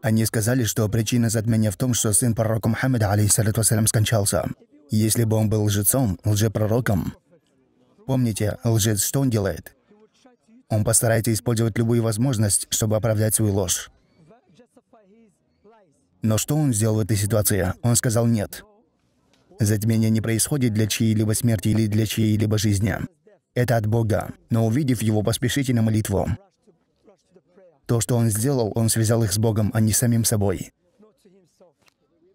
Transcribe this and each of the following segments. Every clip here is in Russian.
Они сказали, что причина затмения в том, что сын пророка Мухаммеда, алейхиссалату вассалям, скончался. Если бы он был лжецом, лжепророком. Помните, лжец что он делает? Он постарается использовать любую возможность, чтобы оправдать свою ложь. Но что он сделал в этой ситуации? Он сказал «нет». Затмение не происходит для чьей-либо смерти или для чьей-либо жизни. Это от Бога. Но увидев его, поспешите на молитву. То, что он сделал, он связал их с Богом, а не самим собой.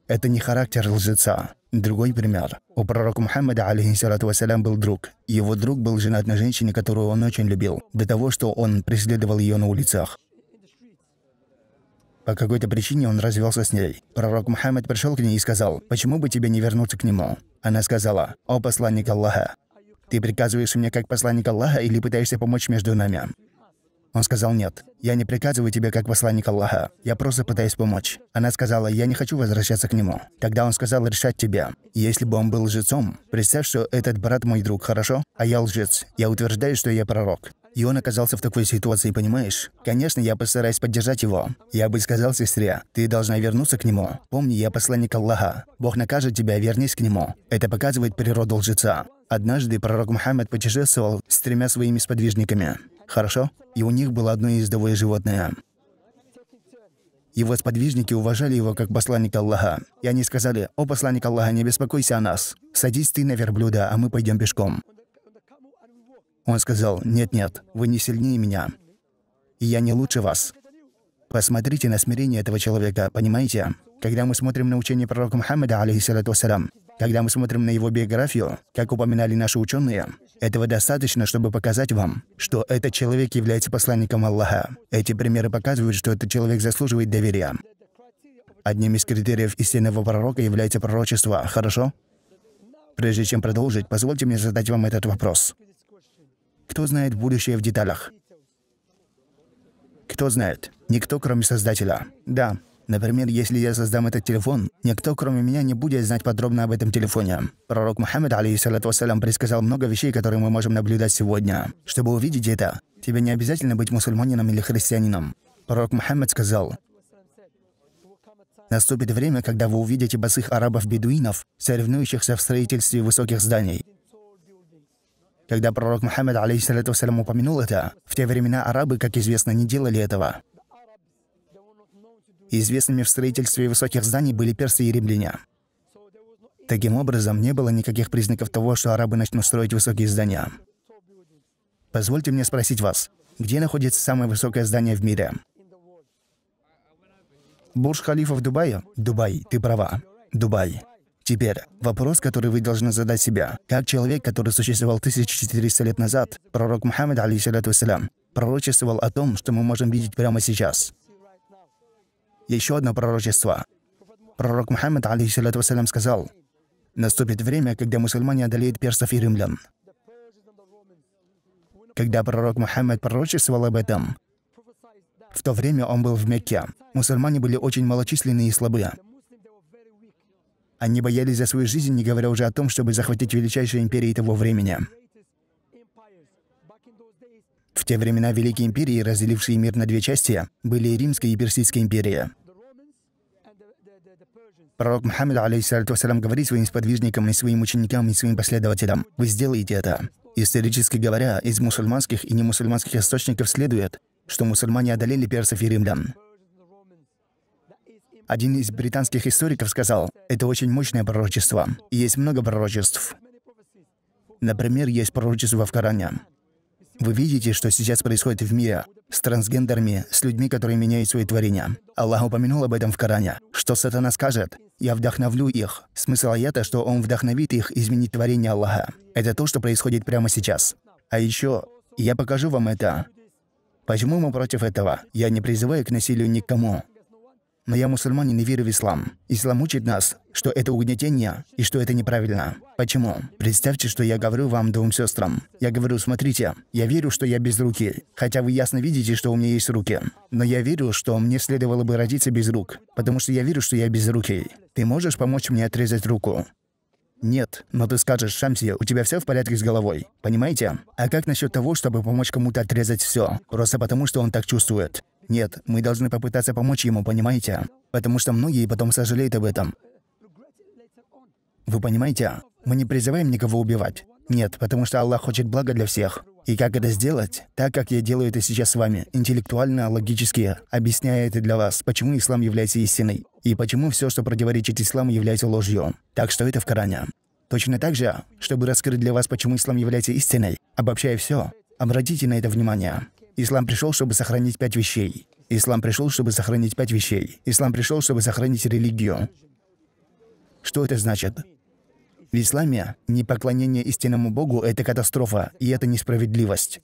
Это не характер лжеца. Другой пример. У пророка Мухаммада, алейхиссалату вассалям, был друг. Его друг был женат на женщине, которую он очень любил, до того, что он преследовал ее на улицах. По какой-то причине он развелся с ней. Пророк Мухаммад пришел к ней и сказал, «Почему бы тебе не вернуться к нему?» Она сказала, «О посланник Аллаха, ты приказываешь мне как посланник Аллаха или пытаешься помочь между нами?» Он сказал «нет». «Я не приказываю тебе как посланник Аллаха. Я просто пытаюсь помочь». Она сказала «я не хочу возвращаться к нему». Тогда он сказал «решать тебя». Если бы он был лжецом, представь, что этот брат мой друг, хорошо? А я лжец. Я утверждаю, что я пророк. И он оказался в такой ситуации, понимаешь? Конечно, я постараюсь поддержать его. Я бы сказал сестре, ты должна вернуться к нему. Помни, я посланник Аллаха. Бог накажет тебя, вернись к нему. Это показывает природу лжеца. Однажды пророк Мухаммад путешествовал с тремя своими сподвижниками. Хорошо? И у них было одно ездовое животное. Его сподвижники уважали его как посланника Аллаха. И они сказали, «О, посланник Аллаха, не беспокойся о нас. Садись ты на верблюда, а мы пойдем пешком». Он сказал, «Нет-нет, вы не сильнее меня. И я не лучше вас. Посмотрите на смирение этого человека, понимаете? Когда мы смотрим на учение пророка Мухаммада, алейхиссалату вассалям, когда мы смотрим на его биографию, как упоминали наши ученые, этого достаточно, чтобы показать вам, что этот человек является посланником Аллаха. Эти примеры показывают, что этот человек заслуживает доверия. Одним из критериев истинного пророка является пророчество, хорошо? Прежде чем продолжить, позвольте мне задать вам этот вопрос. Кто знает будущее в деталях? Кто знает? Никто, кроме Создателя. Да, Например, если я создам этот телефон, никто, кроме меня, не будет знать подробно об этом телефоне. Пророк Мухаммед, алейхиссалату вассалям, предсказал много вещей, которые мы можем наблюдать сегодня. Чтобы увидеть это, тебе не обязательно быть мусульманином или христианином. Пророк Мухаммед сказал, Наступит время, когда вы увидите босых арабов-бедуинов, соревнующихся в строительстве высоких зданий. Когда пророк Мухаммад, алейхиссалату упомянул это, в те времена арабы, как известно, не делали этого. Известными в строительстве высоких зданий были персы и римляне. Таким образом, не было никаких признаков того, что арабы начнут строить высокие здания. Позвольте мне спросить вас, где находится самое высокое здание в мире? Бурж-Халифа в Дубае? Дубай, ты права. Дубай. Теперь, вопрос, который вы должны задать себе. Как человек, который существовал 1400 лет назад, пророк Мухаммад, алейхиссалату пророчествовал о том, что мы можем видеть прямо сейчас. Еще одно пророчество. Пророк Мухаммад, алейхиссалату вассалям, сказал, «Наступит время, когда мусульмане одолеют персов и римлян». Когда пророк Мухаммад пророчествовал об этом, в то время он был в Мекке. Мусульмане были очень малочисленные и слабые. Они боялись за свою жизнь, не говоря уже о том, чтобы захватить величайшие империи того времени. В те времена Великие империи, разделившие мир на две части, были Римская и Персидская империя. Пророк Мухаммед, алейхиссалату вассалам, говорит своим сподвижникам и своим ученикам и своим последователям, «Вы сделаете это». Исторически говоря, из мусульманских и немусульманских источников следует, что мусульмане одолели персов и римлян. Один из британских историков сказал, «Это очень мощное пророчество. И есть много пророчеств. Например, есть пророчество в Коране. Вы видите, что сейчас происходит в мире с трансгендерами, с людьми, которые меняют свои творения. Аллах упомянул об этом в Коране. Что сатана скажет? «Я вдохновлю их». Смысл аята, что он вдохновит их изменить творение Аллаха. Это то, что происходит прямо сейчас. А еще я покажу вам это. Почему мы против этого? Я не призываю к насилию никому. Но я мусульманин и верю в ислам. Ислам учит нас, что это угнетение и что это неправильно. Почему? Представьте, что я говорю вам, двум сестрам. Я говорю, смотрите, я верю, что я без руки, хотя вы ясно видите, что у меня есть руки. Но я верю, что мне следовало бы родиться без рук, потому что я верю, что я без руки. Ты можешь помочь мне отрезать руку? Нет, но ты скажешь, Шамси, у тебя все в порядке с головой. Понимаете? А как насчет того, чтобы помочь кому-то отрезать все? Просто потому, что он так чувствует. Нет, мы должны попытаться помочь ему, понимаете? Потому что многие потом сожалеют об этом. Вы понимаете? Мы не призываем никого убивать. Нет, потому что Аллах хочет блага для всех. И как это сделать? Так, как я делаю это сейчас с вами, интеллектуально, логически, объясняя это для вас, почему ислам является истиной, и почему все, что противоречит исламу, является ложью. Так что это в Коране. Точно так же, чтобы раскрыть для вас, почему ислам является истиной, обобщая все, обратите на это внимание. Ислам пришел, чтобы сохранить пять вещей. Ислам пришел, чтобы сохранить пять вещей. Ислам пришел, чтобы сохранить религию. Что это значит? В исламе непоклонение истинному Богу – это катастрофа, и это несправедливость.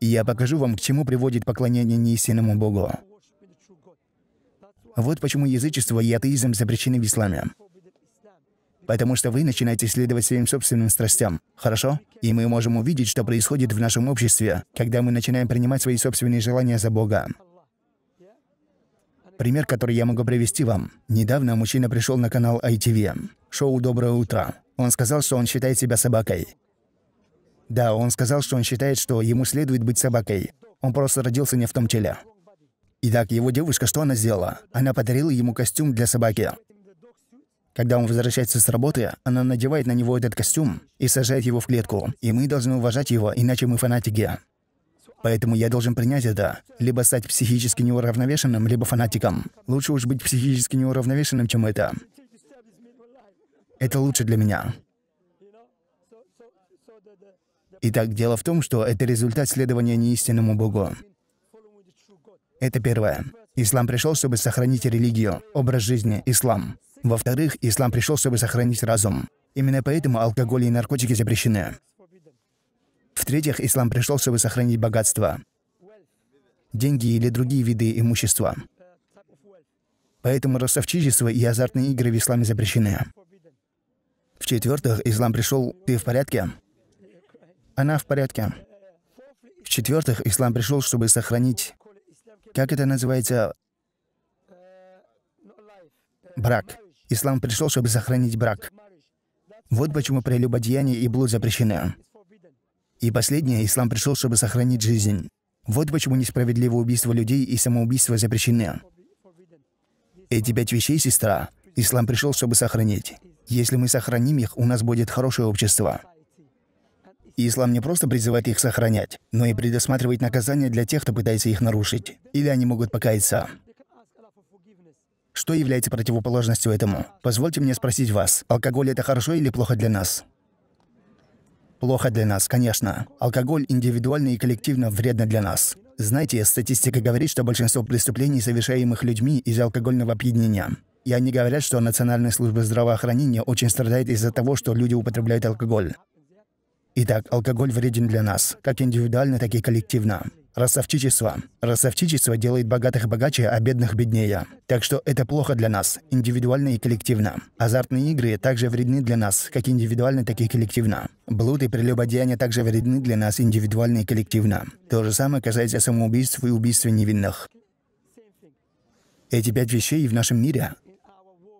И я покажу вам, к чему приводит поклонение неистинному Богу. Вот почему язычество и атеизм запрещены в исламе потому что вы начинаете следовать своим собственным страстям. Хорошо? И мы можем увидеть, что происходит в нашем обществе, когда мы начинаем принимать свои собственные желания за Бога. Пример, который я могу привести вам. Недавно мужчина пришел на канал ITV, шоу «Доброе утро». Он сказал, что он считает себя собакой. Да, он сказал, что он считает, что ему следует быть собакой. Он просто родился не в том теле. Итак, его девушка, что она сделала? Она подарила ему костюм для собаки. Когда он возвращается с работы, она надевает на него этот костюм и сажает его в клетку. И мы должны уважать его, иначе мы фанатики. Поэтому я должен принять это. Либо стать психически неуравновешенным, либо фанатиком. Лучше уж быть психически неуравновешенным, чем это. Это лучше для меня. Итак, дело в том, что это результат следования неистинному Богу. Это первое. Ислам пришел, чтобы сохранить религию, образ жизни, ислам. Во-вторых, ислам пришел, чтобы сохранить разум. Именно поэтому алкоголь и наркотики запрещены. В-третьих, ислам пришел, чтобы сохранить богатство, деньги или другие виды имущества. Поэтому ростовчичество и азартные игры в исламе запрещены. В-четвертых, ислам пришел «ты в порядке?» Она в порядке. В-четвертых, ислам пришел, чтобы сохранить, как это называется, брак. Ислам пришел, чтобы сохранить брак. Вот почему прелюбодеяние и блуд запрещены. И последнее, ислам пришел, чтобы сохранить жизнь. Вот почему несправедливое убийство людей и самоубийство запрещены. Эти пять вещей, сестра, ислам пришел, чтобы сохранить. Если мы сохраним их, у нас будет хорошее общество. И ислам не просто призывает их сохранять, но и предусматривает наказание для тех, кто пытается их нарушить. Или они могут покаяться. Что является противоположностью этому? Позвольте мне спросить вас, алкоголь это хорошо или плохо для нас? Плохо для нас, конечно. Алкоголь индивидуально и коллективно вредно для нас. Знаете, статистика говорит, что большинство преступлений, совершаемых людьми из-за алкогольного опьянения. И они говорят, что Национальная служба здравоохранения очень страдает из-за того, что люди употребляют алкоголь. Итак, алкоголь вреден для нас, как индивидуально, так и коллективно. Росовчичество. Росовчичество делает богатых богаче, а бедных беднее. Так что это плохо для нас, индивидуально и коллективно. Азартные игры также вредны для нас, как индивидуально, так и коллективно. Блуд и прелюбодеяния также вредны для нас индивидуально и коллективно. То же самое касается самоубийств и убийств невинных. Эти пять вещей в нашем мире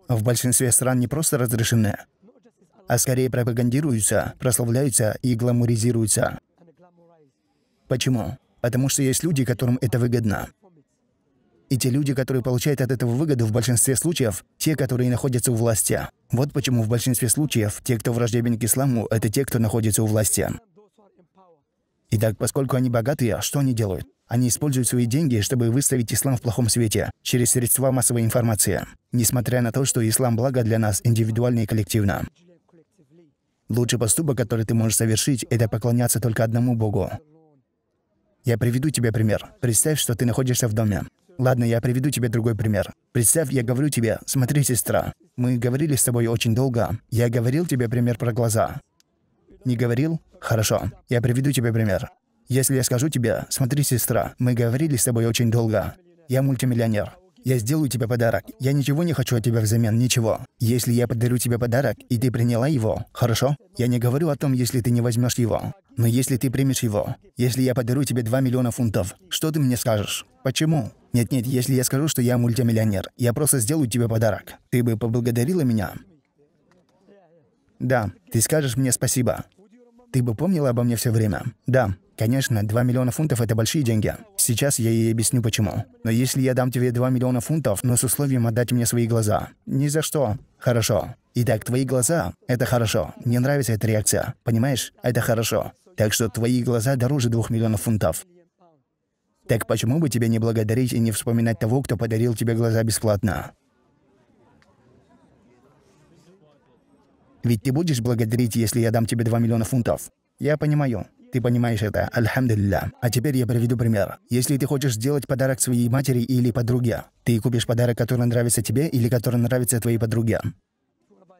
в большинстве стран не просто разрешены, а скорее пропагандируются, прославляются и гламуризируются. Почему? Потому что есть люди, которым это выгодно. И те люди, которые получают от этого выгоду в большинстве случаев, те, которые находятся у власти. Вот почему в большинстве случаев те, кто враждебен к исламу, это те, кто находится у власти. Итак, поскольку они богатые, что они делают? Они используют свои деньги, чтобы выставить ислам в плохом свете, через средства массовой информации, несмотря на то, что ислам благо для нас индивидуально и коллективно. Лучший поступок, который ты можешь совершить, это поклоняться только одному Богу. Я приведу тебе пример. Представь, что ты находишься в доме. Ладно, я приведу тебе другой пример. Представь, я говорю тебе, смотри, сестра, мы говорили с тобой очень долго. Я говорил тебе пример про глаза. Не говорил? Хорошо. Я приведу тебе пример. Если я скажу тебе, смотри, сестра, мы говорили с тобой очень долго. Я мультимиллионер. Я сделаю тебе подарок. Я ничего не хочу от тебя взамен, ничего. Если я подарю тебе подарок, и ты приняла его, хорошо? Я не говорю о том, если ты не возьмешь его. Но если ты примешь его, если я подарю тебе 2 миллиона фунтов, что ты мне скажешь? Почему? Нет-нет, если я скажу, что я мультимиллионер, я просто сделаю тебе подарок. Ты бы поблагодарила меня? Да, ты скажешь мне спасибо. Ты бы помнила обо мне все время? Да. Конечно, 2 миллиона фунтов – это большие деньги. Сейчас я ей объясню, почему. Но если я дам тебе 2 миллиона фунтов, но с условием отдать мне свои глаза. Ни за что. Хорошо. Итак, твои глаза – это хорошо. Мне нравится эта реакция. Понимаешь? Это хорошо. Так что твои глаза дороже двух миллионов фунтов. Так почему бы тебе не благодарить и не вспоминать того, кто подарил тебе глаза бесплатно? Ведь ты будешь благодарить, если я дам тебе 2 миллиона фунтов? Я понимаю. Ты понимаешь это, альхамдулилля. А теперь я приведу пример. Если ты хочешь сделать подарок своей матери или подруге, ты купишь подарок, который нравится тебе или который нравится твоей подруге.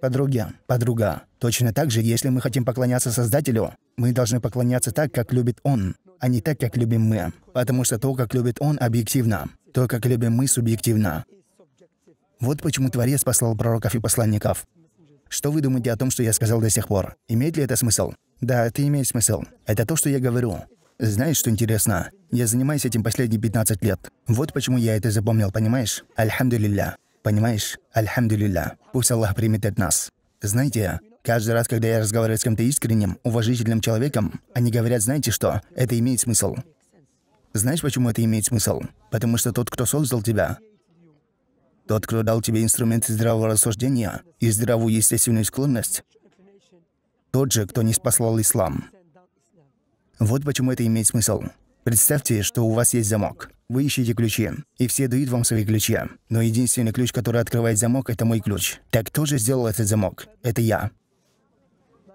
Подруге, подруга. Точно так же, если мы хотим поклоняться Создателю, мы должны поклоняться так, как любит Он, а не так, как любим мы. Потому что то, как любит Он, объективно. То, как любим мы, субъективно. Вот почему Творец послал пророков и посланников. Что вы думаете о том, что я сказал до сих пор? Имеет ли это смысл? Да, это имеет смысл. Это то, что я говорю. Знаешь, что интересно? Я занимаюсь этим последние 15 лет. Вот почему я это запомнил, понимаешь? Альхамдулилля. Понимаешь? Альхамдулилля. Пусть Аллах примет от нас. Знаете, каждый раз, когда я разговариваю с кем-то искренним, уважительным человеком, они говорят, знаете что, это имеет смысл. Знаешь, почему это имеет смысл? Потому что тот, кто создал тебя, тот, кто дал тебе инструменты здравого рассуждения и здравую естественную склонность, тот же, кто не спасал ислам. Вот почему это имеет смысл. Представьте, что у вас есть замок. Вы ищете ключи, и все дают вам свои ключи. Но единственный ключ, который открывает замок, это мой ключ. Так кто же сделал этот замок? Это я.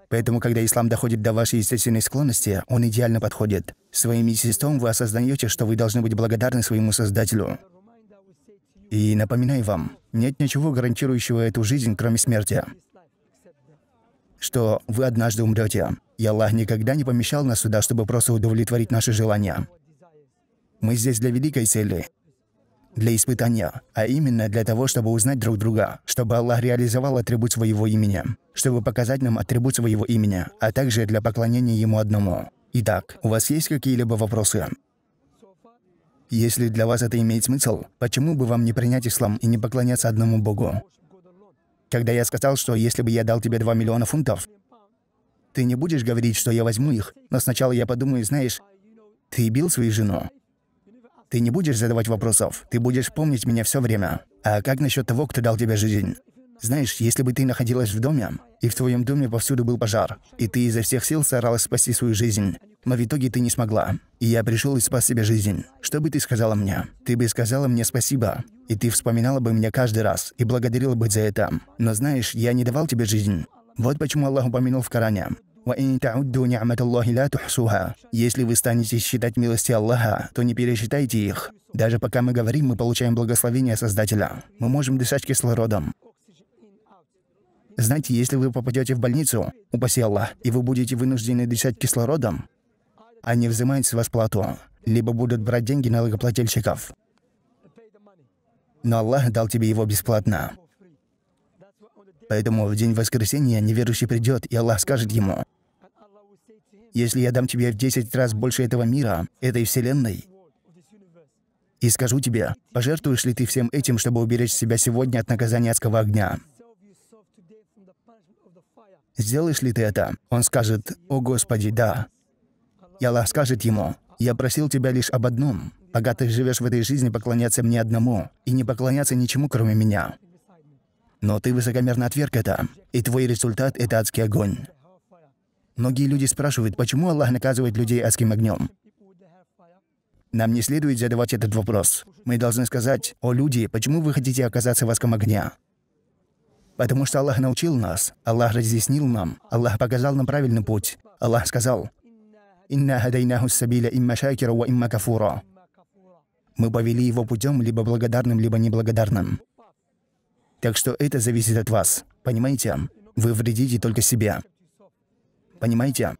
Поэтому, когда ислам доходит до вашей естественной склонности, он идеально подходит. Своим естеством вы осознаете, что вы должны быть благодарны своему Создателю. И напоминаю вам, нет ничего гарантирующего эту жизнь, кроме смерти. Что вы однажды умрете. И Аллах никогда не помещал нас сюда, чтобы просто удовлетворить наши желания. Мы здесь для великой цели, для испытания, а именно для того, чтобы узнать друг друга, чтобы Аллах реализовал атрибут своего имени, чтобы показать нам атрибут своего имени, а также для поклонения Ему одному. Итак, у вас есть какие-либо вопросы? Если для вас это имеет смысл, почему бы вам не принять ислам и не поклоняться одному Богу? Когда я сказал, что если бы я дал тебе 2 миллиона фунтов, ты не будешь говорить, что я возьму их, но сначала я подумаю, знаешь, ты бил свою жену? Ты не будешь задавать вопросов, ты будешь помнить меня все время. А как насчет того, кто дал тебе жизнь? Знаешь, если бы ты находилась в доме, и в твоем доме повсюду был пожар, и ты изо всех сил старалась спасти свою жизнь, но в итоге ты не смогла, и я пришел и спас себе жизнь, что бы ты сказала мне? Ты бы сказала мне спасибо, и ты вспоминала бы меня каждый раз и благодарила бы за это. Но знаешь, я не давал тебе жизнь. Вот почему Аллах упомянул в Коране. Если вы станете считать милости Аллаха, то не пересчитайте их. Даже пока мы говорим, мы получаем благословение Создателя. Мы можем дышать кислородом. Знаете, если вы попадете в больницу, упаси Аллах, и вы будете вынуждены дышать кислородом, они взимают с вас плату, либо будут брать деньги налогоплательщиков. Но Аллах дал тебе его бесплатно. Поэтому в день воскресения неверующий придет, и Аллах скажет ему, «Если я дам тебе в 10 раз больше этого мира, этой вселенной, и скажу тебе, пожертвуешь ли ты всем этим, чтобы уберечь себя сегодня от наказания адского огня? Сделаешь ли ты это? Он скажет, «О Господи, да». И Аллах скажет ему, «Я просил тебя лишь об одном. Пока ты живешь в этой жизни, поклоняться мне одному и не поклоняться ничему, кроме меня». Но ты высокомерно отверг это, и твой результат – это адский огонь. Многие люди спрашивают, почему Аллах наказывает людей адским огнем. Нам не следует задавать этот вопрос. Мы должны сказать, «О, люди, почему вы хотите оказаться в адском огне?» Потому что Аллах научил нас, Аллах разъяснил нам, Аллах показал нам правильный путь. Аллах сказал, «Инна хадайнаху сабиля имма шакира ва имма кафура». Мы повели его путем либо благодарным, либо неблагодарным. Так что это зависит от вас. Понимаете? Вы вредите только себе, Понимаете?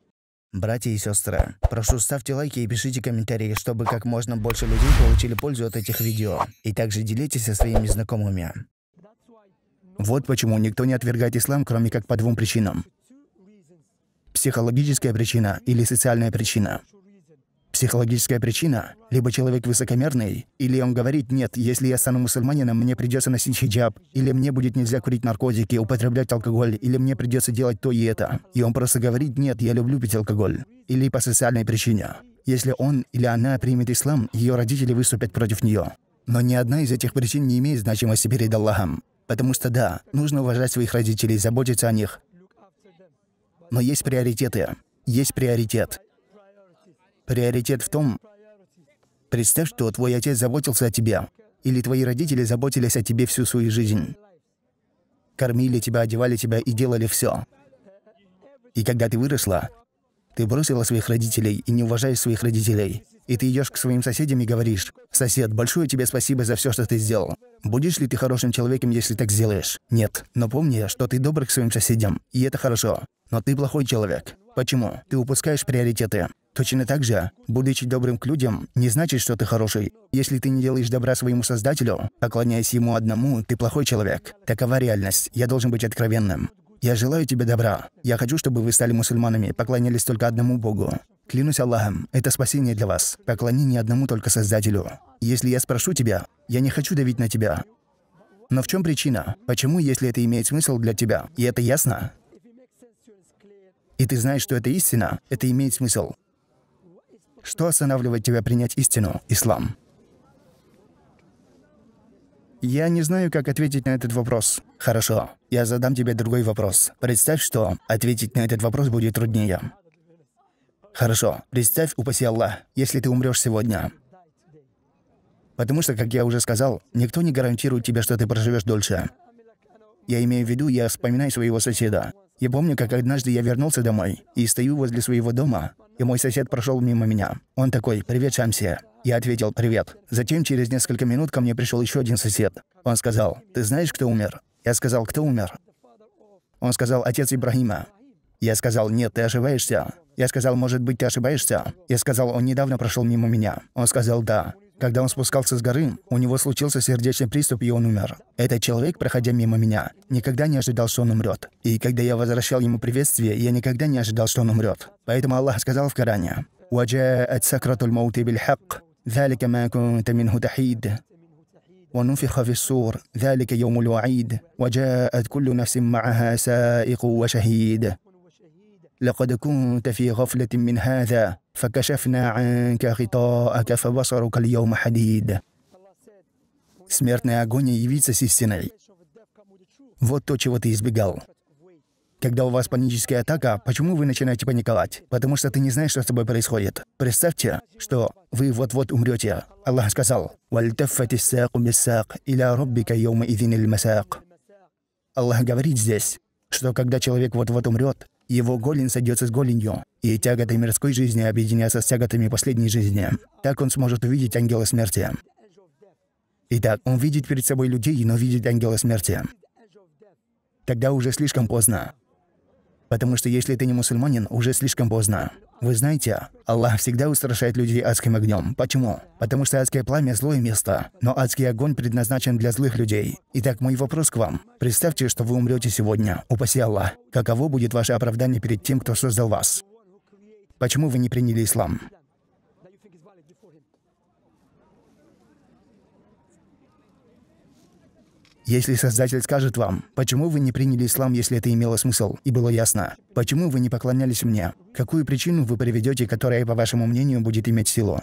Братья и сестры, прошу ставьте лайки и пишите комментарии, чтобы как можно больше людей получили пользу от этих видео. И также делитесь со своими знакомыми. Вот почему никто не отвергает ислам, кроме как по двум причинам. Психологическая причина или социальная причина. Психологическая причина. Либо человек высокомерный, или он говорит «нет, если я стану мусульманином, мне придется носить хиджаб», или «мне будет нельзя курить наркотики, употреблять алкоголь», или «мне придется делать то и это». И он просто говорит «нет, я люблю пить алкоголь». Или по социальной причине. Если он или она примет ислам, ее родители выступят против нее. Но ни одна из этих причин не имеет значимости перед Аллахом. Потому что да, нужно уважать своих родителей, заботиться о них. Но есть приоритеты. Есть приоритет. Приоритет в том, представь, что твой отец заботился о тебе, или твои родители заботились о тебе всю свою жизнь. Кормили тебя, одевали тебя и делали все. И когда ты выросла, ты бросила своих родителей и не уважаешь своих родителей. И ты идешь к своим соседям и говоришь, «Сосед, большое тебе спасибо за все, что ты сделал. Будешь ли ты хорошим человеком, если так сделаешь?» Нет. Но помни, что ты добр к своим соседям, и это хорошо. Но ты плохой человек. Почему? Ты упускаешь приоритеты. Точно так же, будучи добрым к людям, не значит, что ты хороший. Если ты не делаешь добра своему Создателю, поклоняясь ему одному, ты плохой человек. Такова реальность. Я должен быть откровенным. Я желаю тебе добра. Я хочу, чтобы вы стали мусульманами, поклонялись только одному Богу. Клянусь Аллахом, это спасение для вас. Поклонение одному только Создателю. Если я спрошу тебя, я не хочу давить на тебя. Но в чем причина? Почему, если это имеет смысл для тебя, и это ясно, и ты знаешь, что это истина, это имеет смысл. Что останавливает тебя принять истину, ислам? Я не знаю, как ответить на этот вопрос. Хорошо, я задам тебе другой вопрос. Представь, что ответить на этот вопрос будет труднее. Хорошо, представь, упаси Аллах, если ты умрешь сегодня. Потому что, как я уже сказал, никто не гарантирует тебе, что ты проживешь дольше. Я имею в виду, я вспоминаю своего соседа. Я помню, как однажды я вернулся домой и стою возле своего дома, и мой сосед прошел мимо меня. Он такой «Привет, Шамсия». Я ответил «Привет». Затем через несколько минут ко мне пришел еще один сосед. Он сказал «Ты знаешь, кто умер?» Я сказал «Кто умер?» Он сказал «Отец Ибрагима». Я сказал «Нет, ты ошибаешься». Я сказал «Может быть, ты ошибаешься?» Я сказал «Он недавно прошел мимо меня». Он сказал «Да». Когда он спускался с горы, у него случился сердечный приступ, и он умер. Этот человек, проходя мимо меня, никогда не ожидал, что он умрет. И когда я возвращал ему приветствие, я никогда не ожидал, что он умрет. Поэтому Аллах сказал в Коране, «Ваджаат сакратуль мауты биль хак, ذلك ما كنت منه تحيد ونفخ في الصور ذلك يوم الوعيد وجاءت كل نفس معها سائق وشهيد لقد كنت في فكشفنا عنك غطاءك فبصرك اليوم حديد. Смертная агония явится с истиной. Вот то, чего ты избегал. Когда у вас паническая атака, почему вы начинаете паниковать? Потому что ты не знаешь, что с тобой происходит. Представьте, что вы вот-вот умрете. Аллах сказал, Аллах говорит здесь, что когда человек вот-вот умрет, его голень сойдется с голенью, и тяготы мирской жизни объединятся с тяготами последней жизни. Так он сможет увидеть ангела смерти. Итак, он видит перед собой людей, но видит ангела смерти. Тогда уже слишком поздно. Потому что если ты не мусульманин, уже слишком поздно. Вы знаете, Аллах всегда устрашает людей адским огнем. Почему? Потому что адское пламя – злое место, но адский огонь предназначен для злых людей. Итак, мой вопрос к вам. Представьте, что вы умрете сегодня, упаси Аллах. Каково будет ваше оправдание перед тем, кто создал вас? Почему вы не приняли ислам? Если Создатель скажет вам, почему вы не приняли ислам, если это имело смысл, и было ясно, почему вы не поклонялись мне, какую причину вы приведете, которая, по вашему мнению, будет иметь силу,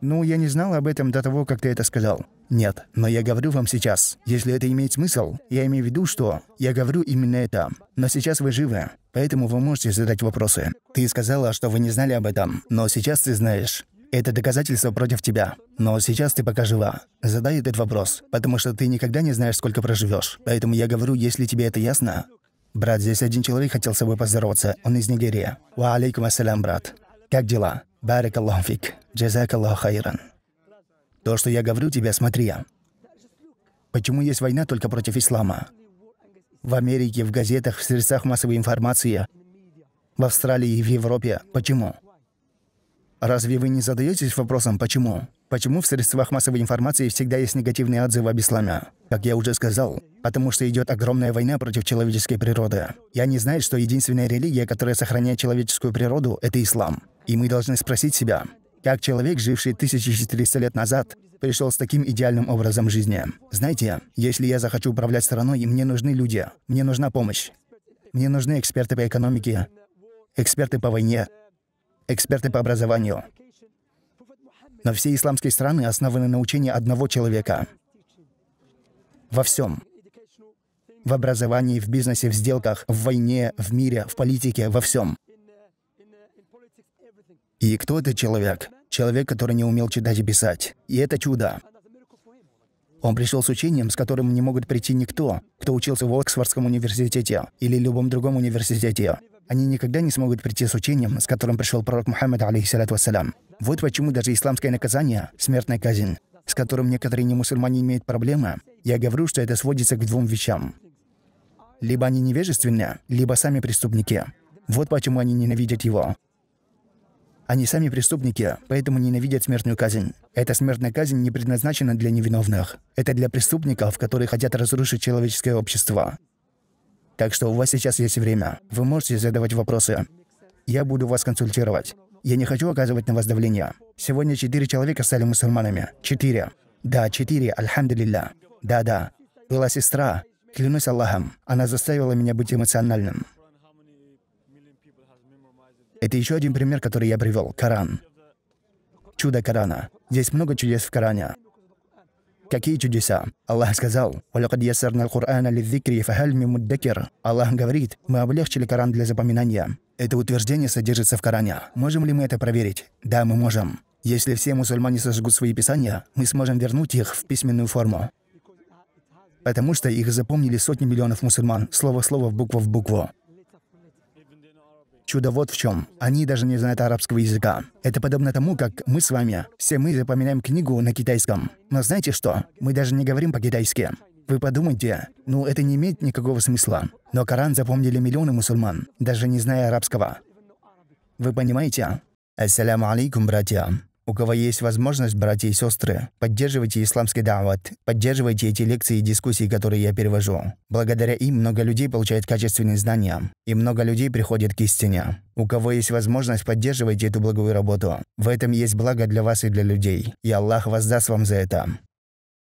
«Ну, я не знал об этом до того, как ты это сказал». «Нет, но я говорю вам сейчас, если это имеет смысл, я имею в виду, что я говорю именно это. Но сейчас вы живы, поэтому вы можете задать вопросы. Ты сказала, что вы не знали об этом, но сейчас ты знаешь. Это доказательство против тебя. Но сейчас ты пока жива. Задай этот вопрос, потому что ты никогда не знаешь, сколько проживешь. Поэтому я говорю, если тебе это ясно, «Брат, здесь один человек хотел с собой поздороваться. Он из Нигерии». «Ва алейкум ассалям, брат. Как дела?» Барик Аллах фик. Джазак Аллах хайран. То, что я говорю тебе, смотри Почему есть война только против ислама? В Америке, в газетах, в средствах массовой информации, в Австралии и в Европе. Почему? Разве вы не задаетесь вопросом «почему?» Почему в средствах массовой информации всегда есть негативные отзывы об исламе? Как я уже сказал, потому что идет огромная война против человеческой природы. Я не знаю, что единственная религия, которая сохраняет человеческую природу, это ислам. И мы должны спросить себя, как человек, живший 1400 лет назад, пришел с таким идеальным образом жизни. Знаете, если я захочу управлять страной, мне нужны люди, мне нужна помощь. Мне нужны эксперты по экономике, эксперты по войне, эксперты по образованию. Но все исламские страны основаны на учении одного человека. Во всем. В образовании, в бизнесе, в сделках, в войне, в мире, в политике, во всем. И кто этот человек? Человек, который не умел читать и писать. И это чудо. Он пришел с учением, с которым не могут прийти никто, кто учился в Оксфордском университете или любом другом университете. Они никогда не смогут прийти с учением, с которым пришел пророк Мухаммад, алейхиссалату вассалям. Вот почему даже исламское наказание – смертная казнь, с которым некоторые не мусульмане имеют проблемы, я говорю, что это сводится к двум вещам. Либо они невежественные, либо сами преступники. Вот почему они ненавидят его. Они сами преступники, поэтому ненавидят смертную казнь. Эта смертная казнь не предназначена для невиновных. Это для преступников, которые хотят разрушить человеческое общество. Так что у вас сейчас есть время. Вы можете задавать вопросы. Я буду вас консультировать. Я не хочу оказывать на вас давление. Сегодня четыре человека стали мусульманами. Четыре. Да, четыре, альхамдулилля. Да-да. Была сестра. Клянусь Аллахом, она заставила меня быть эмоциональным. Это еще один пример, который я привел. Коран. Чудо Корана. Здесь много чудес в Коране. Какие чудеса? Аллах сказал, «Валякад ясарна курана лидзикри фахаль муддакир». Аллах говорит, мы облегчили Коран для запоминания. Это утверждение содержится в Коране. Можем ли мы это проверить? Да, мы можем. Если все мусульмане сожгут свои писания, мы сможем вернуть их в письменную форму. Потому что их запомнили сотни миллионов мусульман, слово в слово, буква в букву. Чудо вот в чем. Они даже не знают арабского языка. Это подобно тому, как мы с вами, все мы запоминаем книгу на китайском. Но знаете что? Мы даже не говорим по-китайски. Вы подумайте, ну это не имеет никакого смысла. Но Коран запомнили миллионы мусульман, даже не зная арабского. Вы понимаете? Ассаляму алейкум, братья. У кого есть возможность, братья и сестры, поддерживайте исламский дават, поддерживайте эти лекции и дискуссии, которые я перевожу. Благодаря им много людей получают качественные знания, и много людей приходят к истине. У кого есть возможность, поддерживайте эту благую работу. В этом есть благо для вас и для людей, и Аллах воздаст вам за это.